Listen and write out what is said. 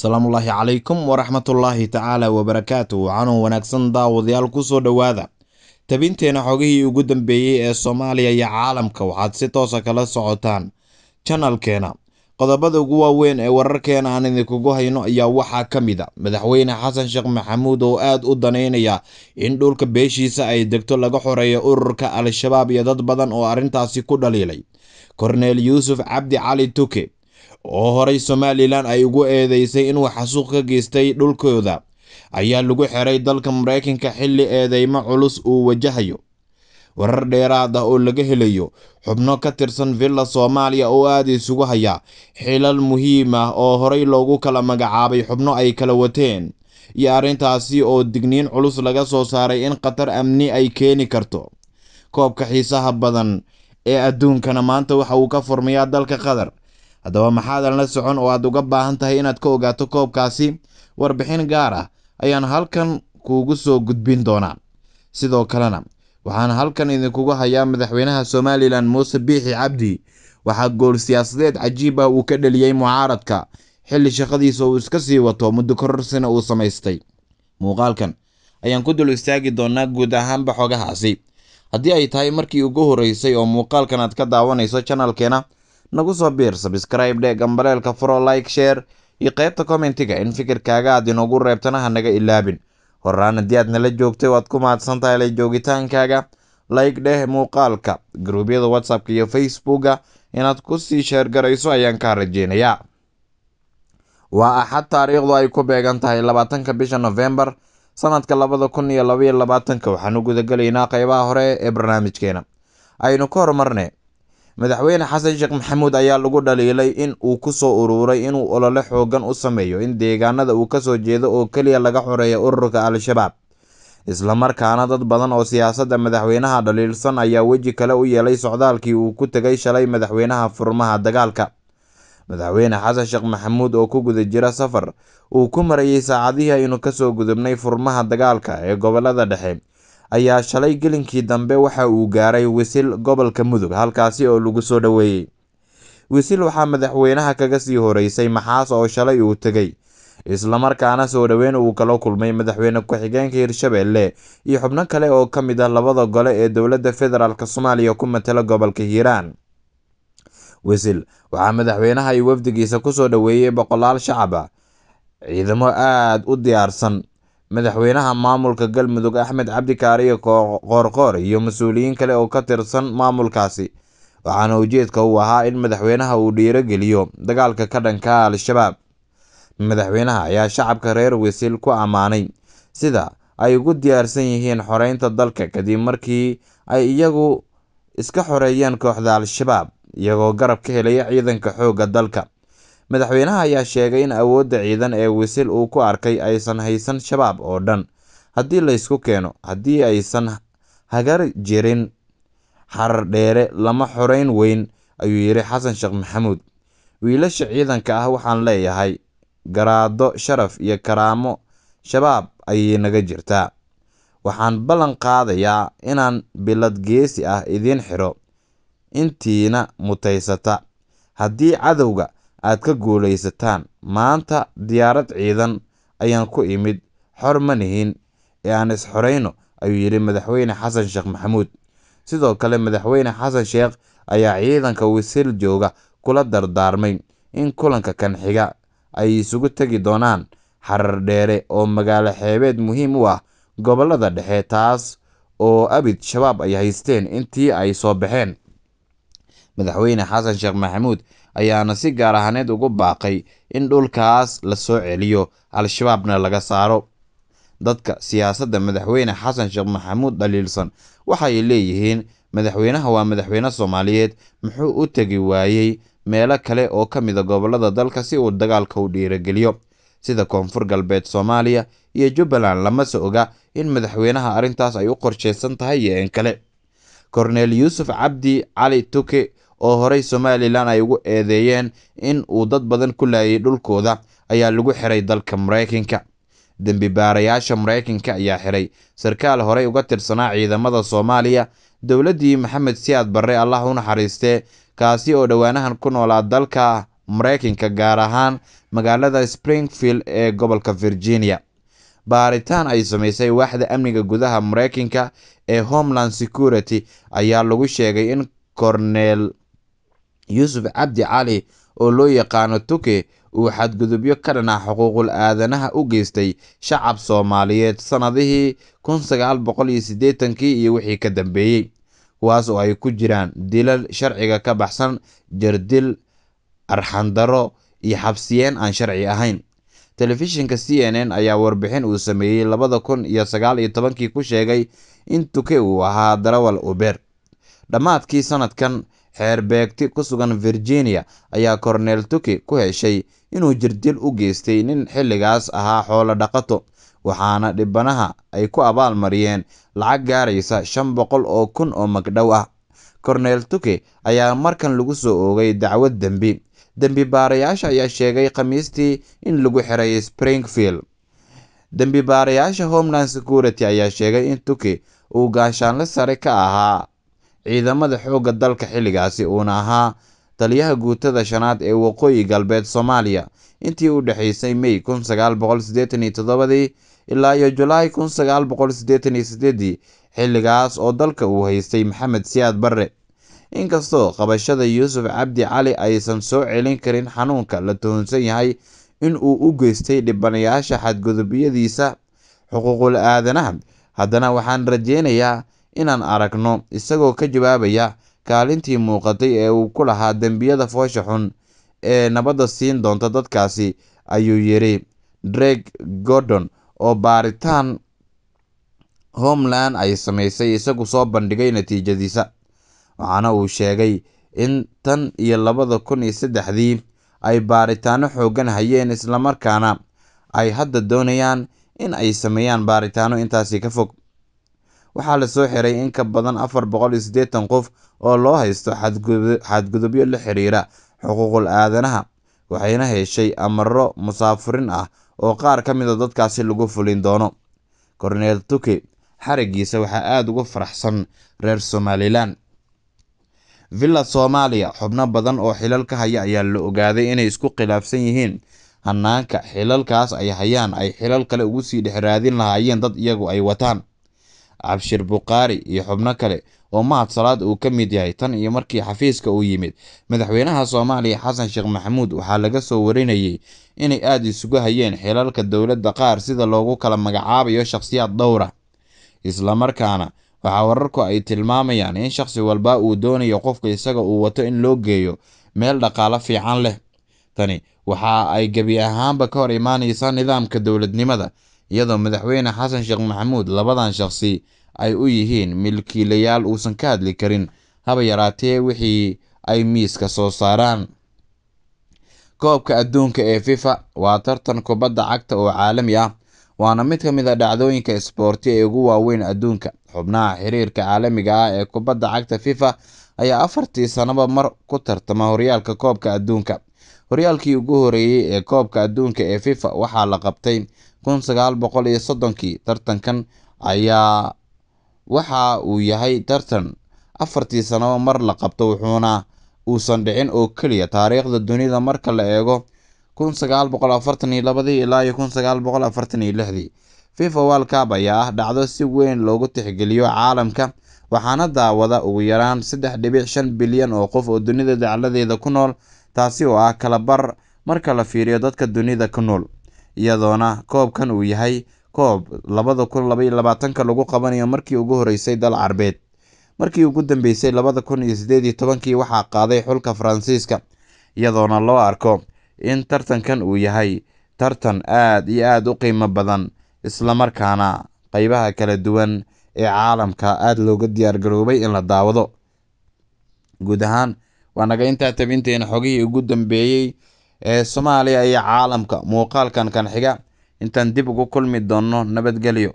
salaamullaahi calaykum waraxmatullaahi tacaala wabarakaatu waxaanu wanaagsan daawadayaal ku soo dhowaada tabinteena xogihii ugu dambeeyey ee soomaaliya iyo caalamka waxaad si toosa ah kala socotaan janalkeena qodobada ugu waaweyn ee wararkeena aan idinkugu hayno ayaa waxaa ka mid a madaxweyne xasan sheekh maxamuud oo aad u danaynaya in dhulka beeshiisa ay degto laga xoreeyo ururka al-shabaab iyo dad badan oo arrintaasi ku dhaliilay korneel yuusuf cabdi cali tuke oo horay somalilan ay ugu eedeysay inuu xasuuq ka geystay dhulkooda ayaa lagu xiray dalka maraykanka xilli eedeymo culus uu wajahayo warar dheeraad ah oo laga helayo xubno ka tirsan villa soomaaliya oo aad isugu haya xilal muhiim ah oo horay loogu kala magacaabay xubno ay kala wateen iyo arrintaasi oo digniin culus laga soo saaray in khatar amni ay keeni karto koobka xiisaha badan ee adduunkana maanta waxa uu ka furmayaa dalka qatar haddaba maxaadan la socon oo aad uga baahan tahay inaad ka ogaato koobkaasi warbixin gaar ah ayaan halkan kuugu soo gudbin doonaa sidoo kalena waxaan halkan idinkugu hayaa madaxweynaha somalilan muuse biixi cabdi waxaa gool siyaasadeed cajiib ah uu ka dhaliyey mucaaradka xilli shaqadiisa uu iska sii wato muddo kororsina uu samaystay muuqaalkan ayaan ku dul istaagi doonaa guud ahaanba xogahaasi haddii ay tahay markii ugu horreysay oo muuqaalkan aad ka daawanayso janalkeena nagu soo biir sabskraib dhee gambareelka furo like share iyo qaybta commentiga in fikirkaaga aad inoogu reebtana naga ilaabin horaan haddii aad nala joogtay waad ku mahadsantahay la joogitaankaaga like dheh muuqaalka garuubyada whatsappka iyo facebooka inaad ku sii sheergarayso ayaan kaa rajeynayaa waa axad taariikhdu ay ku beegan tahay labaatanka bisha novembar sanadka labada kun iyo labayo labaatanka waxaanu gudagelaynaa qeybaha hore ee barnaamijkeena aynu ka hormarnay madaxweyne xasan sheekh maxamuud ayaa lagu dhaliilay in uu ku soo uruuray inuu olole xooggan u sameeyo in deegaanada uu kasoo jeedo oo keliya laga xoreeyo ururka al-shabaab islamarkaana dad badan oo siyaasadda madaxweynaha dhaliilsan ayaa weji kale u yeelay socdaalkii uu ku tegay shalay madaxweynaha furmaha dagaalka madaxweyne xasan sheekh maxamuud oo ku guda jira safar uu ku marayay saacadihii aynu kasoo gudubnay furmaha dagaalka ee gobollada dhexe ayaa shalay gelinkii dambe waxa uu gaaray wisil gobolka mudug halkaasi oo lagu soo dhoweeyey wisil waxaa madaxweynaha kaga sii horeysay maxaas oo shalay uu tegey islamarkaana soo dhoweyn uu kala kulmay madaxweyne ku-xigeenka hirshabelle iyo xubno kale oo ka mid ah labada gole ee dowladda federaalk soomaaliya ku matala gobolka hiiraan wisil waxaa madaxweynaha iyo wafdigiisa kusoo dhoweeyey boqolaal shacaba ciidamo aad u diyaarsan madaxweynaha maamulka galmudug axmed cabdi qoorqoor iyo mas-uuliyiin kale oo ka tirsan maamulkaasi waxaana ujeedka uu ahaa in madaxweynaha uu dhiirogeliyo dagaalka ka dhanka al-shabaab madaxweynaha ayaa shacabka reer wisil ku ammaanay sida ay ugu diyaarsan yihiin xoreynta dalka kadib markii ay iyagu iska xoreeyeen kooxda al-shabaab iyagoo garab ka helaya ciidanka xoogga dalka Madaxweynaha ayaa sheegay in awoodda ciidan ee Wisil uu ku arkay aysan haysan Shabaab oo dhan, haddii laysku keeno, haddii aysan hagar jirin xarar dheere, lama xorayn weyn, ayuu yidhi Xasan Sheekh Maxamuud. Wiilasha ciidanka ah waxaan leeyahay garaaddo, sharaf iyo karaamo Shabaab ayay naga jirtaa. Waxaan ballan qaadayaa inaan bilad geesi ah idiin xiro intiina mutaysata. Haddii cadowga aad ka guulaysataan maanta diyaarad ciidan ayaan ku imid xor ma nihin ee aan is xoreyno ayuu yidhi madaxweyne xasan sheekh maxamuud sidoo kale madaxweyne xasan sheekh ayaa ciidanka wasiir jooga kula dardaarmay in kulanka kanxiga ay isugu tegi doonaan xarar dheere oo magaalo xeebeed muhiim u ah gobollada dhexe taas oo abid shabaab ay haysteen intii ay soo baxeen madaxweyne xasan sheekh maxamuud ayaana si gaar ahaneed ugu baaqay in dhulkaas la soo celiyo al-shabaabna laga saaro dadka siyaasadda madaxweyne xasan sheekh maxamuud dhaliilsan waxay leeyihiin madaxweynaha waa madaxweyne soomaaliyeed muxuu u tegi waayey meelo kale oo ka mida gobollada dalka si uu dagaalka u dhiirageliyo sida koonfur galbeed soomaaliya iyo jubbaland lamase oga in madaxweynaha arrintaas ay u qorshaysan tahay iyo in kale korneel yuusuf cabdi cali tuke oo horay somalilan ay ugu eedeeyeen in uu dad badan ku laayay dhulkooda ayaa lagu xiray dalka maraykanka dembi baarayaasha maraykanka ayaa xiray sarkaal horay uga tirsanaa ciidamada soomaaliya dowladdii maxamed siyaad barre allah u naxariistee kaasi oo dhowaanahan ku noolaa dalka maraykanka gaar ahaan magaalada springfield ee gobolka virginia baaritaan ay samaysay waaxda amniga gudaha maraykanka ee homeland security ayaa lagu sheegay in cornel yuusuf cabdi cali oo loo yaqaano tuke uu xadgudubyo ka dhanac xuquuqul aadanaha u geystay shacab soomaaliyeed sannadihii kun sagaal boqol iyo wixii ka dambeeyey kuwaas oo ay ku jiraan dilal sharciga ka baxsan jardil arxandaro iyo xabsiyeen aan sharci ahayn telefishinka c n n ayaa warbixin uu sameeyey labada kun iyo iyo tobankii ku sheegay in tuke uu ahaa darawal ubeer dhammaadkii sanadkan xeer beegti ku sugan virginia ayaa korneel tuki ku heshay inuu jirdil u geystay nin xilligaas ahaa xoolo dhaqato waxaana dhibanaha ay ku abaalmariyeen lacag gaaraysa shan boqol oo kun oo magdhow ah korneel tuki ayaa markan lagu soo oogay dacwad dembi dembi baarayaasha ayaa sheegay khamiistii in lagu xiray springfield dembi baarayaasha homeland security ayaa sheegay in tuki uu gaashaanle sare ka ahaa ciidamada xoogga dalka xilligaasi uuna ahaa taliyaha guutada shanaad ee waqooyi galbeed soomaaliya intii u dhexaysay mey kun sagaal boqol toddobadii ilaa iyo julaay kun sagaal boqol siddeetan iyo siddeeddii xilligaas oo dalka uu haystay maxamed siyaad barre inkastoo qabashada yuusuf cabdi cali aysan soo celin karin xanuunka la tuhunsan yahay in uu u geystay dhibanayaasha xadgudubyadiisa xuquuqul aadanaha haddana waxaan rajaynayaa inaan aragno isagoo ka jawaabaya kaalintii muuqatay ee uu ku lahaa dembiyada foosha xun ee nabadda siin doonta dadkaasi ayuu yidhi drake gordon oo baaritaan homeland ay samaysay isagu soo bandhigay natiijadiisa waxaana uu sheegay in tan iyo labada kun iyo saddexdii ay baaritaano xooggan hayeen islamarkaana ay hadda doonayaan in ay sameeyaan baaritaano intaasi ka fog waxaa lasoo xiray in ka badan afar boqol iyo siddeetan qof oo loo haysto xadgudubyo la xiriira xuquuqul aadanaha waxayna heshay amaro musaafurin ah oo qaar ka mida ah dadkaasi lagu fulin doono korneel tuke xariggiisa waxaa aada ugu faraxsan reer somalilan villa soomaaliya xubno badan oo xilal ka haya ayaa la ogaaday inay isku khilaafsan yihiin hannaanka xilalkaas ay hayaan ay xilal kale ugu sii dhex raadin lahaayeen dad iyagu ay wataan cabshir bukhaari iyo xubno kale oo mahad salaad uu ka mid yahay tan iyo markii xafiiska uu yimid madaxweynaha soomaaliya xasan sheekh maxamuud waxaa laga soo warinayay inay aada isugu hayeen xilalka dowladda qaar sida loogu kala magacaabayo shakhsiyaad dhowra markaana waxaa wararku ay tilmaamayaan in shakhsi walba uu doonayo qofka isaga uu wato in loo geeyo meel dhaqaalo fiican leh tani waxa ay gebi ahaanba ka hor imaanaysaa nidaamka dowladnimada iyadoo madaxweyne xasan sheekh maxamuud labadan shaqsi ay u yihiin milkiilayaal uusan ka hadli karin haba yaraatee wixii ay miiska soo saaraan koobka adduunka ee fifa waa tartan kubadda cagta oo caalami ah waana mid ka mid a ah dhacdooyinka isboorti ee ugu waaweyn adduunka xubnaha xiriirka caalamiga ah ee kubadda cagta fifa ayaa afartii sanaba mar ku tartama horyaalka koobka adduunka horyaalkii ugu horeeyey ee koobka adduunka ee fifa waxaa la qabtay kun sagaal boqol iyo soddonkii tartankan ayaa waxa uu yahay tartan afartii sanabo mar la qabto wuxuuna uusan dhicin oo keliya taariikhda dunida marka la eego kun sagaal boqol afartan iyo labadii ilaa iyo kun sagaal boqol afartan iyo lixdii fifa world cup ayaa ah dhacdo si weyn loogu tixgeliyo caalamka waxaana daawada ugu yaraan saddex dhibic shan bilyan oo qof oo dunida dacladeeda ku nool taasi oo ah kalabar marka la fiiriyo dadka dunida ku nool iyadoona koobkan uu yahay koob labada kun labaiyo labaatanka lagu qabanayo markii ugu horeysay dal carbeed markii ugu dambeysay labada kun iyo sideed iyo tobankii waxaa qaaday xulka faransiiska iyadoona loo arko in tartankan uu yahay tartan aad iyo aad u qiimo badan islamarkaana qeybaha kala duwan ee caalamka aada looga diyaargaroobay in la daawado guud ahaan waa naga intaa tabinteena xogihii ugu dambeeyey ee soomaaliya iyo caalamka muuqaalkan kan xiga intaan dib ugu kulmi doonno nabadgelyo